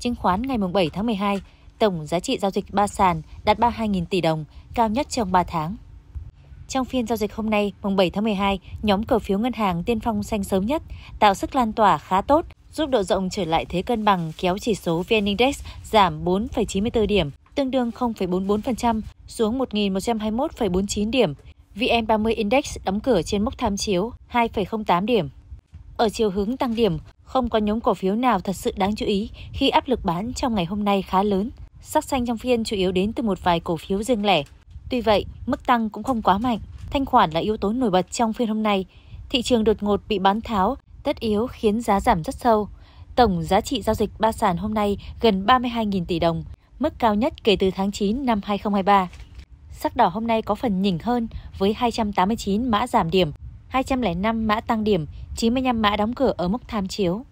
Chứng khoán ngày 7 tháng 12, tổng giá trị giao dịch ba sàn đạt 32.000 tỷ đồng, cao nhất trong 3 tháng. Trong phiên giao dịch hôm nay, mùng 7 tháng 12, nhóm cổ phiếu ngân hàng tiên phong xanh sớm nhất, tạo sức lan tỏa khá tốt, giúp độ rộng trở lại thế cân bằng kéo chỉ số VN Index giảm 4,94 điểm, tương đương 0,44% xuống 1.121,49 điểm. VN30 Index đóng cửa trên mốc tham chiếu 2,08 điểm. Ở chiều hướng tăng điểm, không có nhóm cổ phiếu nào thật sự đáng chú ý khi áp lực bán trong ngày hôm nay khá lớn. Sắc xanh trong phiên chủ yếu đến từ một vài cổ phiếu riêng lẻ. Tuy vậy, mức tăng cũng không quá mạnh. Thanh khoản là yếu tố nổi bật trong phiên hôm nay. Thị trường đột ngột bị bán tháo, tất yếu khiến giá giảm rất sâu. Tổng giá trị giao dịch ba sàn hôm nay gần 32.000 tỷ đồng, mức cao nhất kể từ tháng 9 năm 2023. Sắc đỏ hôm nay có phần nhỉnh hơn với 289 mã giảm điểm, 205 mã tăng điểm, 95 mã đóng cửa ở mức tham chiếu.